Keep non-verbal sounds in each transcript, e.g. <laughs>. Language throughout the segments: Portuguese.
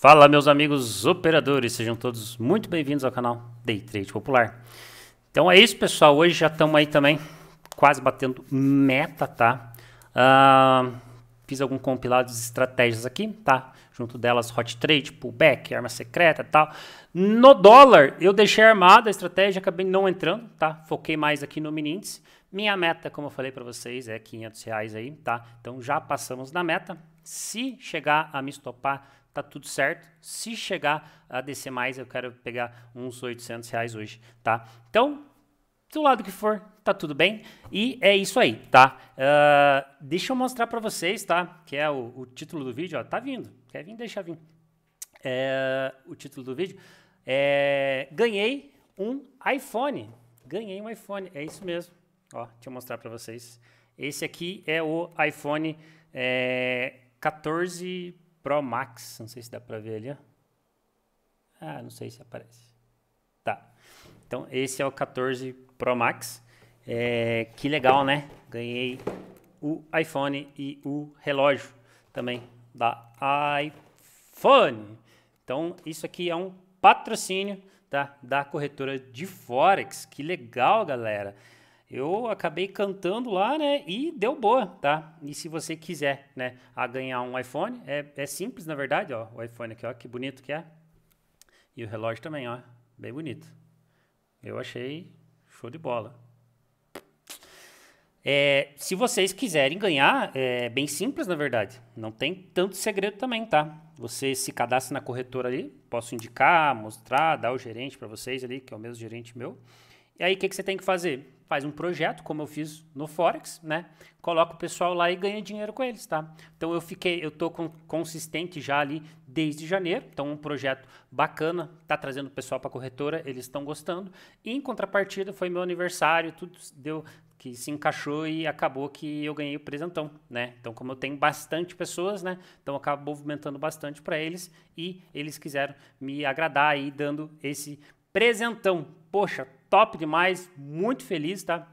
Fala meus amigos operadores, sejam todos muito bem-vindos ao canal Day Trade Popular. Então é isso pessoal, hoje já estamos aí também quase batendo meta, tá? Uh, fiz algum compilado de estratégias aqui, tá? Junto delas hot trade, pullback, arma secreta tal. No dólar eu deixei armada a estratégia, acabei não entrando, tá? Foquei mais aqui no mini índice. Minha meta, como eu falei para vocês, é 500 reais aí, tá? Então já passamos na meta. Se chegar a me estopar tá tudo certo. Se chegar a descer mais, eu quero pegar uns 800 reais hoje, tá? Então, do lado que for, tá tudo bem. E é isso aí, tá? Uh, deixa eu mostrar para vocês, tá? Que é o, o, título do vídeo, ó. Tá vindo. Quer vir? Deixa vir. É, o título do vídeo é Ganhei um iPhone. Ganhei um iPhone. É isso mesmo. Ó, deixa eu mostrar para vocês. Esse aqui é o iPhone é, 14 Pro Max. Não sei se dá para ver ali. Ó. Ah, não sei se aparece. Tá. Então, esse é o 14 Pro Max. É, que legal, né? Ganhei o iPhone e o relógio também da iPhone. Então, isso aqui é um patrocínio tá? da corretora de Forex. Que legal, galera eu acabei cantando lá, né? E deu boa, tá? E se você quiser, né, a ganhar um iPhone, é, é simples, na verdade, ó. O iPhone aqui, ó, que bonito que é. E o relógio também, ó. Bem bonito. Eu achei show de bola. É, se vocês quiserem ganhar, é bem simples, na verdade. Não tem tanto segredo também, tá? Você se cadastra na corretora ali, posso indicar, mostrar, dar o gerente para vocês ali, que é o mesmo gerente meu. E aí, o que, que você tem que fazer? faz um projeto, como eu fiz no Forex, né? Coloca o pessoal lá e ganha dinheiro com eles, tá? Então eu fiquei, eu tô com, consistente já ali desde janeiro. Então um projeto bacana, tá trazendo o pessoal para corretora, eles estão gostando. E em contrapartida foi meu aniversário, tudo deu que se encaixou e acabou que eu ganhei o presentão, né? Então como eu tenho bastante pessoas, né? Então eu acabo movimentando bastante para eles e eles quiseram me agradar aí dando esse presentão. Poxa, top demais, muito feliz, tá?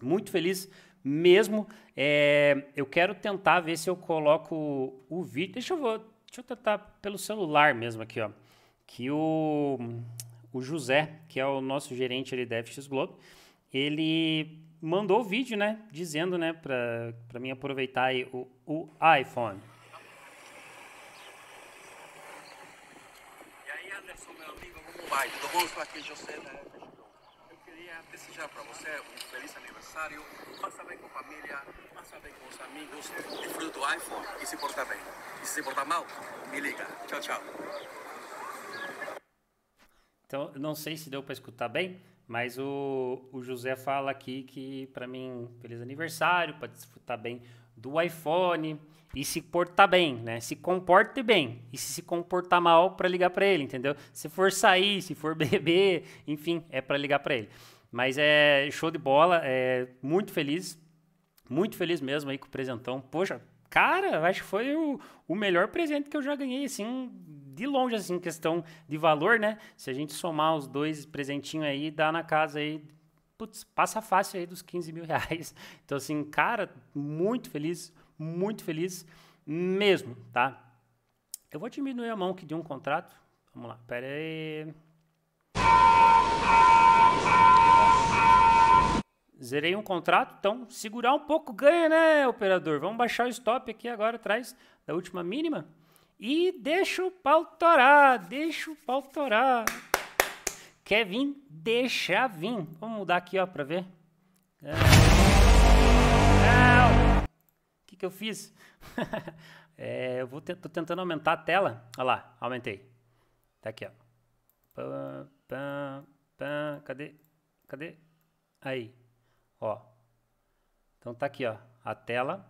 Muito feliz mesmo. É, eu quero tentar ver se eu coloco o vídeo. Deixa eu, vou, deixa eu tentar pelo celular mesmo aqui, ó. Que o, o José, que é o nosso gerente ali da FX Globo, ele mandou o vídeo, né? Dizendo, né, pra, pra mim aproveitar aí o, o iPhone. E aí, Anderson, meu amigo, como vai? Tudo bom? aqui, José, né? quería desejar para você um feliz aniversário. Passa bem com a família, passa bem com os amigos, desfruta do iPhone e se porta bem. E se se porta mal, me liga. Tchau, tchau. Então, não sei se deu para escutar bem, mas o, o José fala aqui que, para mim, feliz aniversário, para desfrutar bem do iPhone e se portar bem, né? Se comporte bem. E se se comportar mal, para ligar para ele, entendeu? Se for sair, se for <laughs> beber, enfim, é para ligar para ele. Mas é show de bola, é muito feliz, muito feliz mesmo aí com o presentão. Poxa, cara, acho que foi o, o melhor presente que eu já ganhei, assim, de longe, assim, questão de valor, né? Se a gente somar os dois presentinhos aí, dá na casa aí, putz, passa fácil aí dos 15 mil reais. <laughs> Então, assim, cara, muito feliz, muito feliz mesmo, tá? Eu vou diminuir a mão que de um contrato. Vamos lá, pera aí. Zerei um contrato, então segurar um pouco ganha, né, operador? Vamos baixar o stop aqui agora atrás da última mínima. E deixa o pau torar, deixa o pau torar. Quer vir? Deixa vir. Vamos mudar aqui, ó, pra ver. É. O que, que eu fiz? <laughs> é, eu vou te, tô tentando aumentar a tela. Olha lá, aumentei. Tá aqui, ó. Pã, pã. Tá, cadê? Cadê? Aí. Ó. Então tá aqui, ó, a tela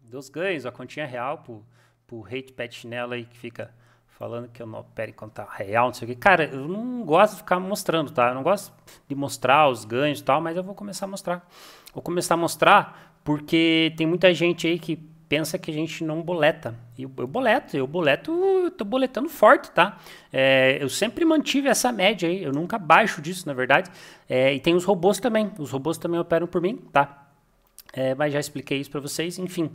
dos ganhos, a continha real pro, pro hate pet nela aí que fica falando que eu não opero em conta real, não sei o que. Cara, eu não gosto de ficar mostrando, tá? Eu não gosto de mostrar os ganhos e tal, mas eu vou começar a mostrar. Vou começar a mostrar porque tem muita gente aí que pensa que a gente não boleta. Eu, eu boleto, eu boleto, eu tô boletando forte, tá? É, eu sempre mantive essa média aí, eu nunca baixo disso, na verdade. É, e tem os robôs também, os robôs também operam por mim, tá? É, mas já expliquei isso para vocês, enfim.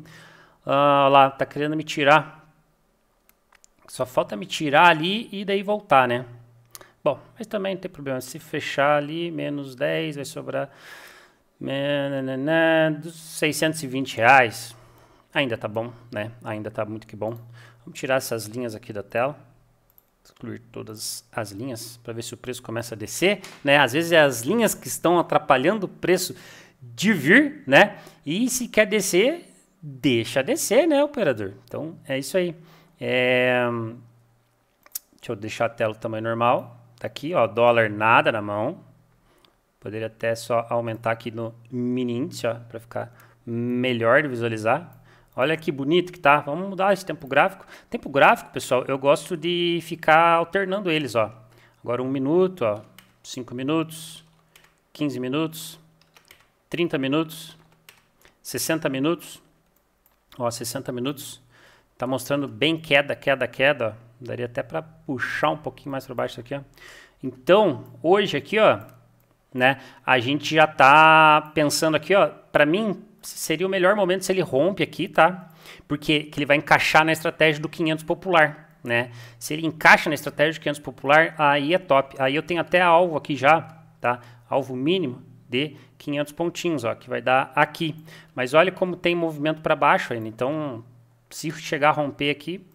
Ah, lá, tá querendo me tirar. Só falta me tirar ali e daí voltar, né? Bom, mas também não tem problema. Se fechar ali, menos 10, vai sobrar 620 né, né, né, reais. Ainda tá bom, né? Ainda tá muito que bom. Vamos tirar essas linhas aqui da tela. Excluir todas as linhas para ver se o preço começa a descer, né? Às vezes é as linhas que estão atrapalhando o preço de vir, né? E se quer descer, deixa descer, né, operador? Então é isso aí. É... Deixa eu deixar a tela do tamanho normal. Tá aqui, ó, dólar nada na mão. Poderia até só aumentar aqui no mini índice, ó, para ficar melhor de visualizar. Olha que bonito que tá. Vamos mudar esse tempo gráfico. Tempo gráfico, pessoal, eu gosto de ficar alternando eles, ó. Agora um minuto, ó. Cinco minutos, 15 minutos, 30 minutos, 60 minutos. Ó, 60 minutos. Tá mostrando bem queda, queda, queda. Ó. Daria até para puxar um pouquinho mais para baixo aqui, ó. Então, hoje aqui, ó, né, a gente já tá pensando aqui, ó, para mim seria o melhor momento se ele rompe aqui, tá? Porque ele vai encaixar na estratégia do 500 popular. Né? Se ele encaixa na estratégia do 500 popular, aí é top. Aí eu tenho até alvo aqui já, tá? Alvo mínimo de 500 pontinhos, ó, que vai dar aqui. Mas olha como tem movimento para baixo ainda. Então, se chegar a romper aqui,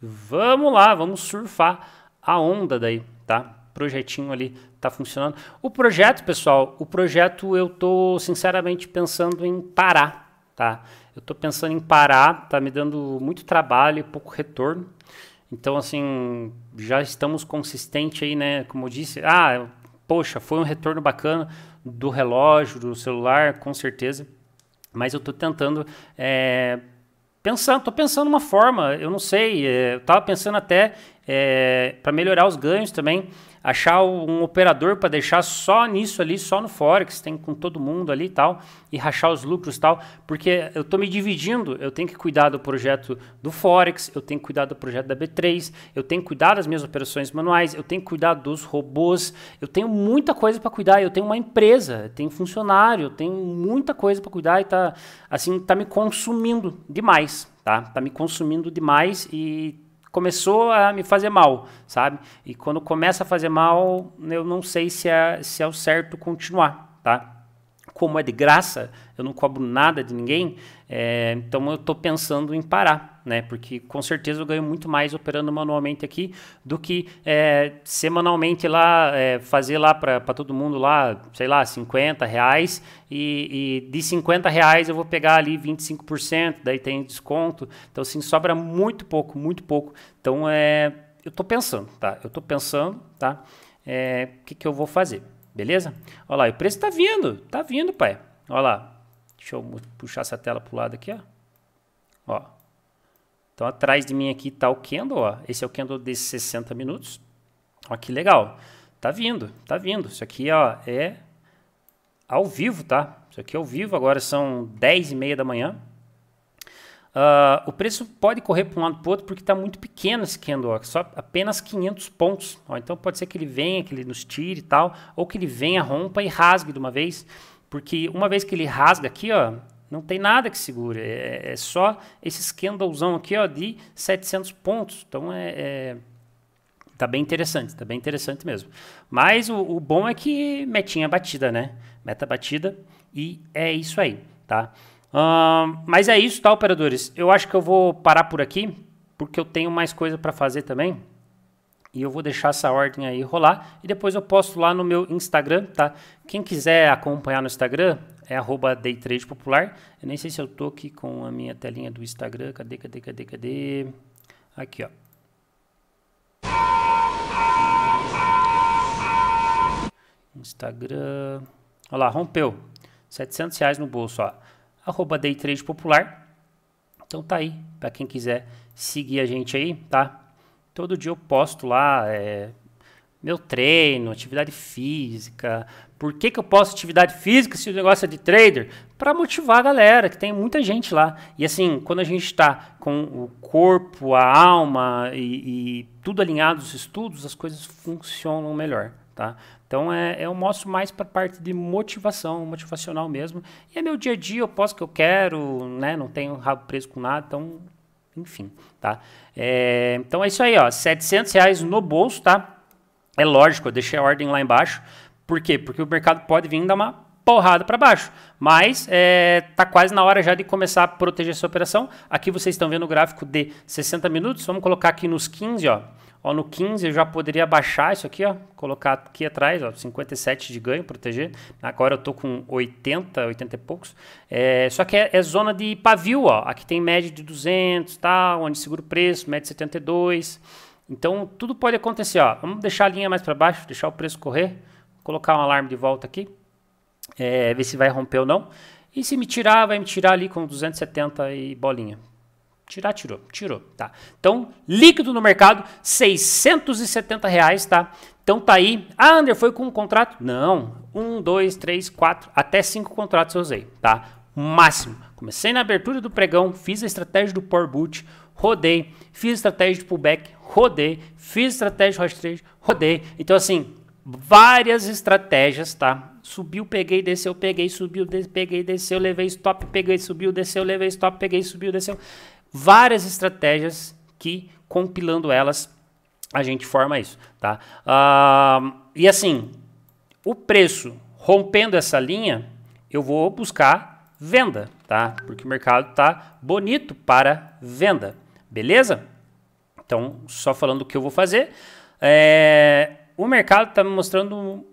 vamos lá, vamos surfar a onda daí, tá? projetinho ali está funcionando. O projeto, pessoal, o projeto eu tô sinceramente pensando em parar, tá? Eu tô pensando em parar, tá me dando muito trabalho e pouco retorno. Então, assim, já estamos consistente aí, né? Como eu disse, ah, poxa, foi um retorno bacana do relógio, do celular, com certeza. Mas eu tô tentando é, pensando, tô pensando uma forma, eu não sei, é, eu tava pensando até é, para melhorar os ganhos também achar um operador para deixar só nisso ali, só no Forex, tem com todo mundo ali e tal, e rachar os lucros e tal, porque eu estou me dividindo, eu tenho que cuidar do projeto do Forex, eu tenho que cuidar do projeto da B3, eu tenho que cuidar das minhas operações manuais, eu tenho que cuidar dos robôs, eu tenho muita coisa para cuidar, eu tenho uma empresa, eu tenho funcionário, eu tenho muita coisa para cuidar e tá assim, tá me consumindo demais, tá? Tá me consumindo demais e começou a me fazer mal, sabe? E quando começa a fazer mal, eu não sei se é, se é o certo continuar, tá? como é de graça, eu não cobro nada de ninguém, é, então eu estou pensando em parar, né? Porque com certeza eu ganho muito mais operando manualmente aqui do que é, semanalmente lá, é, fazer lá para todo mundo lá, sei lá, 50 reais e, e, de 50 reais eu vou pegar ali 25%, daí tem desconto, então assim, sobra muito pouco, muito pouco. Então é, eu estou pensando, tá? Eu estou pensando, tá? É, o que, que eu vou fazer? Beleza? Olha lá, o preço está vindo, está vindo, pai. Olha lá, deixa eu puxar essa tela para o lado aqui, ó. ó. Então atrás de mim aqui está o candle, ó. Esse é o candle de 60 minutos. Ó, que legal. Tá vindo, tá vindo. Isso aqui, ó, é ao vivo, tá? Isso aqui é ao vivo, agora são 10 e meia da manhã. Uh, o preço pode correr para um lado para o outro porque está muito pequeno esse candle, só apenas 500 pontos. Ó, então pode ser que ele venha, que ele nos tire e tal, ou que ele venha, rompa e rasgue de uma vez, porque uma vez que ele rasga aqui, ó, não tem nada que segure, é, é só esse candlezão aqui ó, de 700 pontos. Então é, é tá bem interessante, tá bem interessante mesmo. Mas o, o bom é que metinha batida, né? Meta batida e é isso aí, tá? mas é isso, tá, operadores? Eu acho que eu vou parar por aqui, porque eu tenho mais coisa para fazer também. E eu vou deixar essa ordem aí rolar. E depois eu posto lá no meu Instagram, tá? Quem quiser acompanhar no Instagram, é arroba daytradepopular. Eu nem sei se eu tô aqui com a minha telinha do Instagram. Cadê, cadê, cadê, cadê? Aqui, ó. Instagram. Olha lá, rompeu. 700 reais no bolso, ó arroba Daytrade Popular. Então tá aí, para quem quiser seguir a gente aí, tá? Todo dia eu posto lá é, meu treino, atividade física. Por que, que eu posto atividade física se o negócio é de trader? Para motivar a galera, que tem muita gente lá. E assim, quando a gente está com o corpo, a alma e, e tudo alinhado os estudos, as coisas funcionam melhor. Tá? Então é, é, eu mostro mais para parte de motivação, motivacional mesmo. E é meu dia a dia, eu posso que eu quero, né? Não tenho rabo preso com nada, então, enfim, tá? É, então é isso aí, ó, 700 reais no bolso, tá? É lógico, eu deixei a ordem lá embaixo. Por quê? Porque o mercado pode vir dar uma porrada para baixo. Mas é, tá quase na hora já de começar a proteger essa operação. Aqui vocês estão vendo o gráfico de 60 minutos. Vamos colocar aqui nos 15, ó. Ó, no 15 eu já poderia baixar isso aqui, ó, colocar aqui atrás, ó, 57 de ganho, proteger. Agora eu tô com 80, 80 e poucos. É, só que é, é, zona de pavio, ó. Aqui tem média de 200, tá? Onde segura o preço, média de 72. Então tudo pode acontecer, ó. Vamos deixar a linha mais para baixo, deixar o preço correr, colocar um alarme de volta aqui, é, ver se vai romper ou não. E se me tirar, vai me tirar ali com 270 e bolinha. Tirar, tirou, tirou, tá? Então, líquido no mercado, 670 reais, tá? Então tá aí. Ah, Ander, foi com um contrato? Não. Um, dois, três, quatro, até cinco contratos eu usei, tá? Máximo. Comecei na abertura do pregão, fiz a estratégia do Power Boot, rodei, fiz a estratégia de pullback, rodei, fiz a estratégia de hot trade, rodei. Então, assim, várias estratégias, tá? Subiu, peguei, desceu, peguei, subiu, des peguei, desceu, levei stop, peguei, subiu, desceu, levei stop, peguei, subiu, desceu várias estratégias que, compilando elas, a gente forma isso, tá? Uh, e assim, o preço rompendo essa linha, eu vou buscar venda, tá? Porque o mercado tá bonito para venda, beleza? Então, só falando o que eu vou fazer, é, o mercado está me mostrando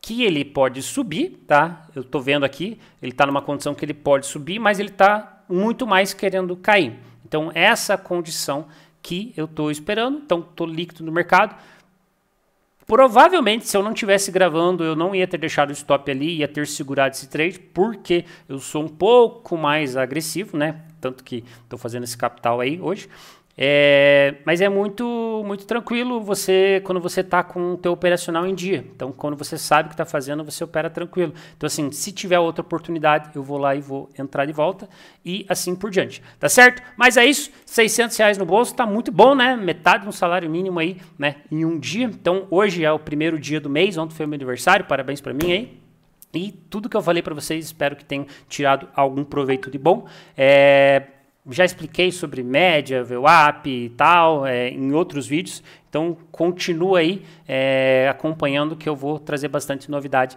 que ele pode subir, tá? Eu estou vendo aqui, ele está numa condição que ele pode subir, mas ele está muito mais querendo cair. Então, essa condição que eu estou esperando, então estou líquido no mercado. Provavelmente, se eu não tivesse gravando, eu não ia ter deixado o stop ali, ia ter segurado esse trade, porque eu sou um pouco mais agressivo, né? Tanto que estou fazendo esse capital aí hoje. É, mas é muito muito tranquilo você quando você está com o teu operacional em dia. Então, quando você sabe o que está fazendo, você opera tranquilo. Então, assim, se tiver outra oportunidade, eu vou lá e vou entrar de volta e assim por diante. Tá certo? Mas é isso. 600 reais no bolso está muito bom, né? Metade do salário mínimo aí, né? Em um dia. Então, hoje é o primeiro dia do mês. Ontem foi meu aniversário. Parabéns para mim aí. E tudo que eu falei para vocês, espero que tenham tirado algum proveito de bom. É, já expliquei sobre média, VWAP e tal é, em outros vídeos. Então continua aí é, acompanhando que eu vou trazer bastante novidade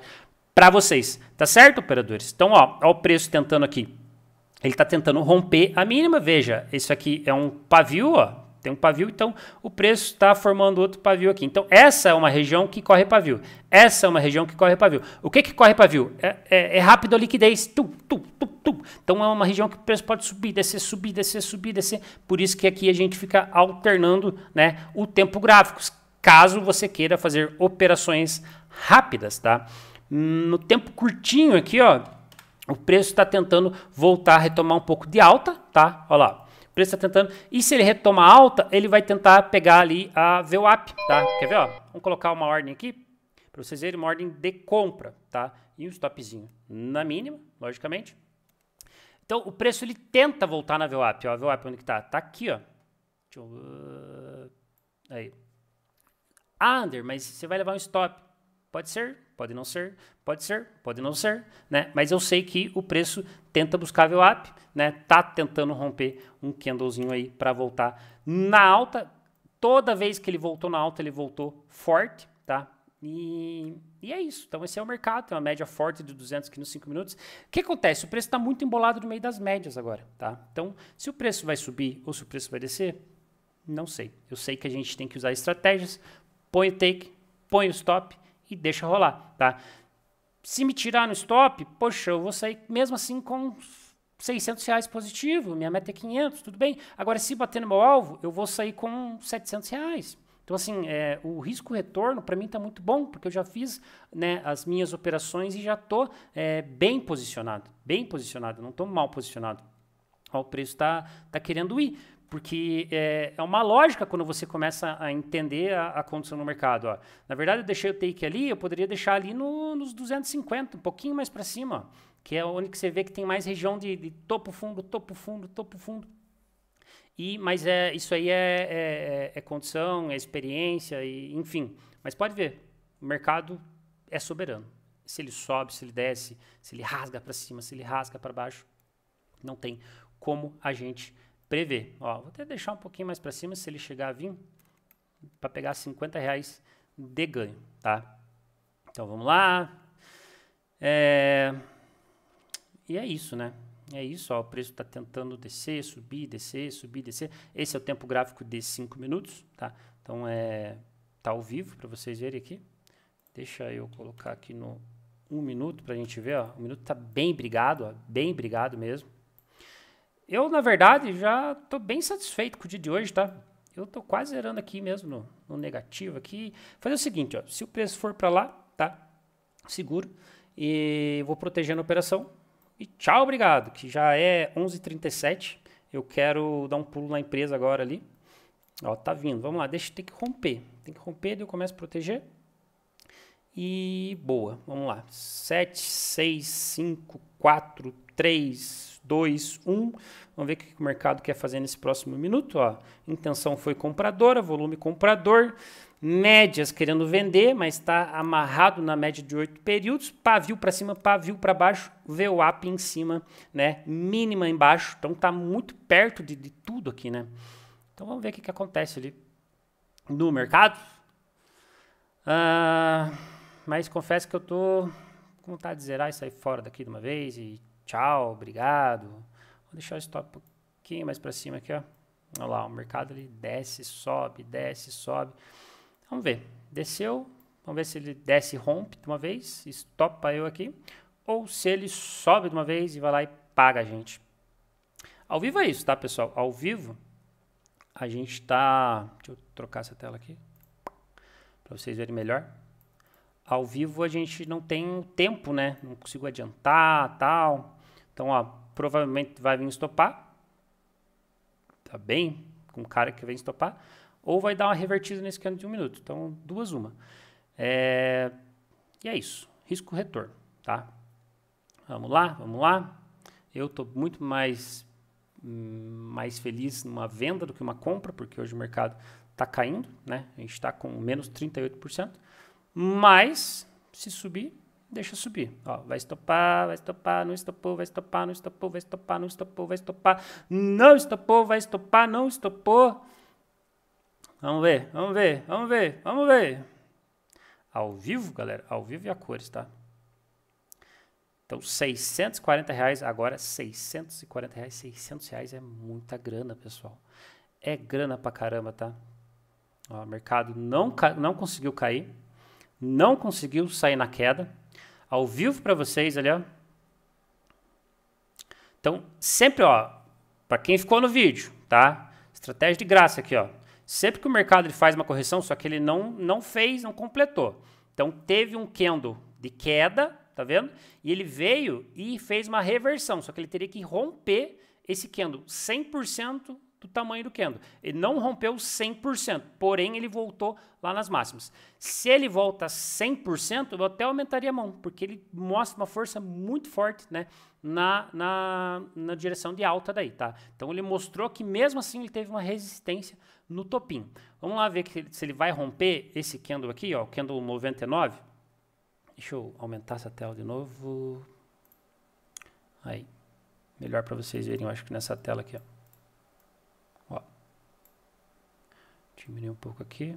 para vocês. Tá certo, operadores? Então, ó, ó o preço tentando aqui. Ele está tentando romper a mínima. Veja, isso aqui é um pavio, ó, tem um pavio, então o preço está formando outro pavio aqui. Então essa é uma região que corre pavio. Essa é uma região que corre pavio. O que, que corre pavio? É, é, é rápido a liquidez. Tu, tu, tu, tu. Então é uma região que o preço pode subir, descer, subir, descer, subir, descer. Por isso que aqui a gente fica alternando né, o tempo gráfico, caso você queira fazer operações rápidas, tá? No tempo curtinho aqui, ó, o preço está tentando voltar a retomar um pouco de alta, tá? Olha lá preço está tentando. E se ele retoma alta, ele vai tentar pegar ali a VWAP, tá? Quer ver, ó? Vamos colocar uma ordem aqui para vocês verem uma ordem de compra, tá? E um stopzinho na mínima, logicamente. Então, o preço ele tenta voltar na VWAP, ó. A VWAP onde que tá? Tá aqui, ó. Deixa eu... Uh, aí. Ah, Ander, mas você vai levar um stop. Pode ser, pode não ser, pode ser, pode não ser, né? Mas eu sei que o preço tenta buscar VWAP, né? Tá tentando romper um candlezinho aí para voltar na alta. Toda vez que ele voltou na alta, ele voltou forte, tá? E, e é isso. Então esse é o mercado, tem uma média forte de 200 aqui nos 5 minutos. O que acontece? O preço está muito embolado no meio das médias agora, tá? Então, se o preço vai subir ou se o preço vai descer, não sei. Eu sei que a gente tem que usar estratégias, põe o take, põe o stop, e deixa rolar, tá? Se me tirar no stop, poxa, eu vou sair mesmo assim com 600 reais positivo, minha meta é 500, tudo bem. Agora, se bater no meu alvo, eu vou sair com 700 reais. Então, assim, é, o risco-retorno para mim está muito bom, porque eu já fiz né, as minhas operações e já estou é, bem posicionado, bem posicionado, não estou mal posicionado. o preço está tá querendo ir. Porque é, é, uma lógica quando você começa a entender a, a condição do mercado. Ó. Na verdade, eu deixei o take ali, eu poderia deixar ali no, nos 250, um pouquinho mais para cima, que é onde que você vê que tem mais região de, de topo fundo, topo fundo, topo fundo. E, mas é, isso aí é, é, é, é condição, é experiência, e, enfim. Mas pode ver, o mercado é soberano. Se ele sobe, se ele desce, se ele rasga para cima, se ele rasga para baixo, não tem como a gente prever. Ó, vou até deixar um pouquinho mais para cima se ele chegar a vir para pegar 50 reais de ganho, tá? Então vamos lá. É... E é isso, né? É isso, ó, o preço está tentando descer, subir, descer, subir, descer. Esse é o tempo gráfico de 5 minutos, tá? Então é tá ao vivo para vocês verem aqui. Deixa eu colocar aqui no 1 um minuto para a gente ver, ó. O minuto tá bem brigado, ó, bem brigado mesmo. Eu, na verdade, já estou bem satisfeito com o dia de hoje, tá? Eu estou quase zerando aqui mesmo no, no negativo aqui. Fazer o seguinte, ó, se o preço for para lá, tá? Seguro. E vou protegendo a operação. E tchau, obrigado, que já é 11h37. Eu quero dar um pulo na empresa agora ali. Ó, tá vindo. Vamos lá, deixa, tem que romper. Tem que romper, daí eu começo a proteger. E boa, vamos lá. 7, 6, 5, 4, 3, 2, 1. Vamos ver o que o mercado quer fazer nesse próximo minuto. Ó. Intenção foi compradora, volume comprador. Médias querendo vender, mas está amarrado na média de oito períodos. Pavio para cima, pavio para baixo, VWAP em cima, né? Mínima embaixo. Então está muito perto de, de, tudo aqui, né? Então vamos ver o que, que acontece ali no mercado. Ah, mas confesso que eu estou, com vontade de zerar e sair fora daqui de uma vez e tchau, obrigado. Vou deixar o stop um pouquinho mais para cima aqui, ó. Olha lá, o mercado ele desce, sobe, desce, sobe. Vamos ver. Desceu. Vamos ver se ele desce e rompe de uma vez, estopa eu aqui, ou se ele sobe de uma vez e vai lá e paga a gente. Ao vivo é isso, tá, pessoal? Ao vivo a gente tá, deixa eu trocar essa tela aqui para vocês verem melhor. Ao vivo a gente não tem tempo, né? Não consigo adiantar, tal. Então, ó, provavelmente vai vir estopar. Tá bem com cara que vem estopar. Ou vai dar uma revertida nesse cano de um minuto. Então, duas uma. É... E é isso. Risco retorno, tá? Vamos lá, vamos lá. Eu tô muito mais, mais feliz numa venda do que uma compra, porque hoje o mercado está caindo, né? A gente está com menos 38%. Mas, se subir, deixa subir. Ó, vai estopar, vai estopar, não estopou, vai estopar, não estopou, vai estopar, não estopou, vai estopar, não estopou, vai estopar, não estopou. Vamos ver, vamos ver, vamos ver, vamos ver. Ao vivo, galera, ao vivo e a cores, tá? Então, 640 reais agora, 640 reais, 600 reais é muita grana, pessoal. É grana pra caramba, tá? Ó, o mercado não, não conseguiu cair, não conseguiu sair na queda ao vivo para vocês, olha. Então, sempre, ó, para quem ficou no vídeo, tá? Estratégia de graça aqui, ó. Sempre que o mercado ele faz uma correção, só que ele não, não fez, não completou. Então, teve um candle de queda, tá vendo? E ele veio e fez uma reversão, só que ele teria que romper esse candle 100% do tamanho do candle. Ele não rompeu 100%, porém ele voltou lá nas máximas. Se ele volta 100%, eu até aumentaria a mão, porque ele mostra uma força muito forte, né, na, na, na direção de alta daí, tá? Então ele mostrou que mesmo assim ele teve uma resistência no topinho. Vamos lá ver que, se ele vai romper esse candle aqui, ó, o candle 99. Deixa eu aumentar essa tela de novo. Aí. Melhor para vocês verem, eu acho que nessa tela aqui, ó. diminuir um pouco aqui.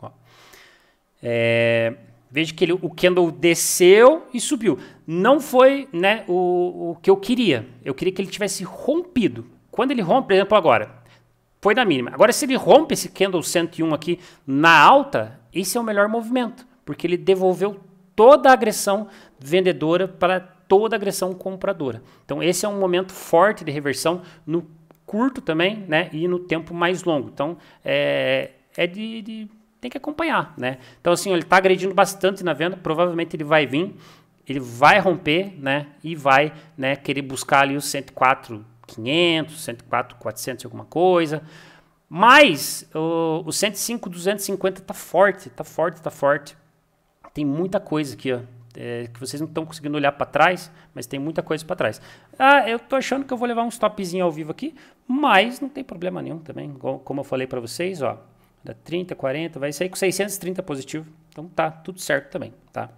Ó. É, veja que ele, o candle desceu e subiu. Não foi né, o, o que eu queria. Eu queria que ele tivesse rompido. Quando ele rompe, por exemplo, agora, foi na mínima. Agora, se ele rompe esse candle 101 aqui na alta, esse é o melhor movimento, porque ele devolveu toda a agressão vendedora para toda a agressão compradora. Então, esse é um momento forte de reversão no curto também, né? E no tempo mais longo. Então, é, é de, de tem que acompanhar, né? Então, assim, ele está agredindo bastante na venda, provavelmente ele vai vir, ele vai romper, né? E vai, né, querer buscar ali os 104, 500, 104, 400, alguma coisa. Mas o, o 105, 250 tá forte, tá forte, tá forte. Tem muita coisa aqui, ó é, que vocês não estão conseguindo olhar para trás, mas tem muita coisa para trás. Ah, eu estou achando que eu vou levar um stopzinho ao vivo aqui, mas não tem problema nenhum também. Como eu falei para vocês, ó, dá 30, 40, vai sair com 630 positivo. Então tá tudo certo também, tá?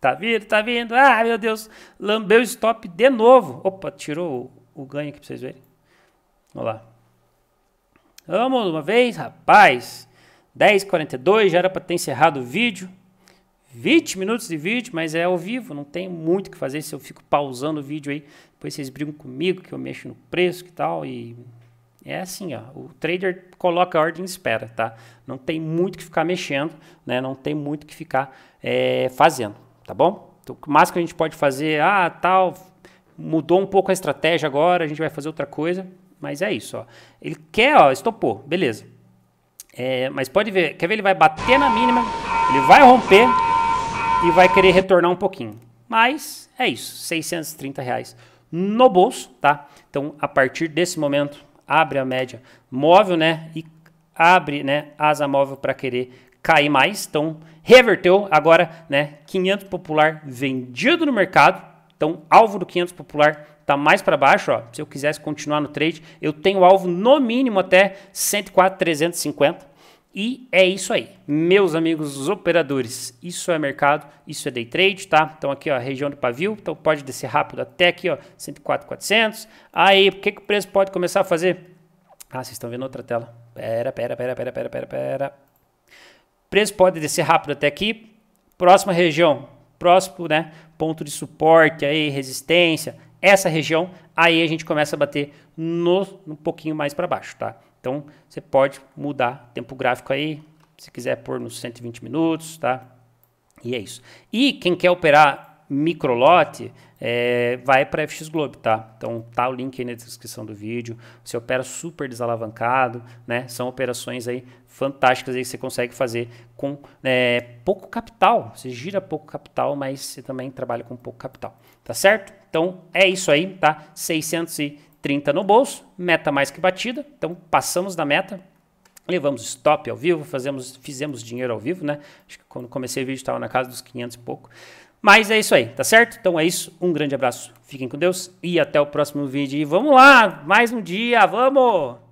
Tá vindo, tá vindo. Ah, meu Deus, lambeu o stop de novo. Opa, tirou o, o ganho aqui para vocês verem. Vamos lá. Vamos uma vez, rapaz. 10:42 já era para ter encerrado o vídeo. 20 minutos de vídeo, mas é ao vivo, não tem muito o que fazer se eu fico pausando o vídeo aí. Depois vocês brigam comigo que eu mexo no preço e tal. E é assim, ó, o trader coloca a ordem e espera, tá? Não tem muito que ficar mexendo, né? Não tem muito que ficar é, fazendo, tá bom? Então, o máximo que a gente pode fazer, ah, tal, mudou um pouco a estratégia agora, a gente vai fazer outra coisa, mas é isso, ó. Ele quer, ó, estopou, beleza. É, mas pode ver, quer ver, ele vai bater na mínima, ele vai romper, e vai querer retornar um pouquinho. Mas é isso, 630 reais no bolso, tá? Então, a partir desse momento, abre a média móvel, né? E abre, né, asa móvel para querer cair mais. Então, reverteu agora, né, 500 popular vendido no mercado. Então, alvo do 500 popular tá mais para baixo, ó. Se eu quisesse continuar no trade, eu tenho alvo no mínimo até 104,350 e é isso aí. Meus amigos operadores, isso é mercado, isso é day trade, tá? Então aqui, ó, região do pavio, então pode descer rápido até aqui, ó, 104,400. Aí, o que, que o preço pode começar a fazer? Ah, vocês estão vendo outra tela. Pera, pera, pera, pera, pera, pera, pera. Preço pode descer rápido até aqui. Próxima região, próximo, né, ponto de suporte aí, resistência, essa região, aí a gente começa a bater no, um pouquinho mais para baixo, tá? Então, você pode mudar tempo gráfico aí, se quiser pôr nos 120 minutos, tá? E é isso. E quem quer operar microlote, é, vai para FX Globe, tá? Então tá o link aí na descrição do vídeo. Você opera super desalavancado, né? São operações aí fantásticas aí que você consegue fazer com é, pouco capital. Você gira pouco capital, mas você também trabalha com pouco capital, tá certo? Então é isso aí, tá? 600 e 30 no bolso, meta mais que batida, então passamos da meta, levamos stop ao vivo, fazemos, fizemos dinheiro ao vivo, né? Acho que quando comecei o vídeo estava na casa dos 500 e pouco. Mas é isso aí, tá certo? Então é isso, um grande abraço, fiquem com Deus e até o próximo vídeo. E vamos lá, mais um dia, vamos!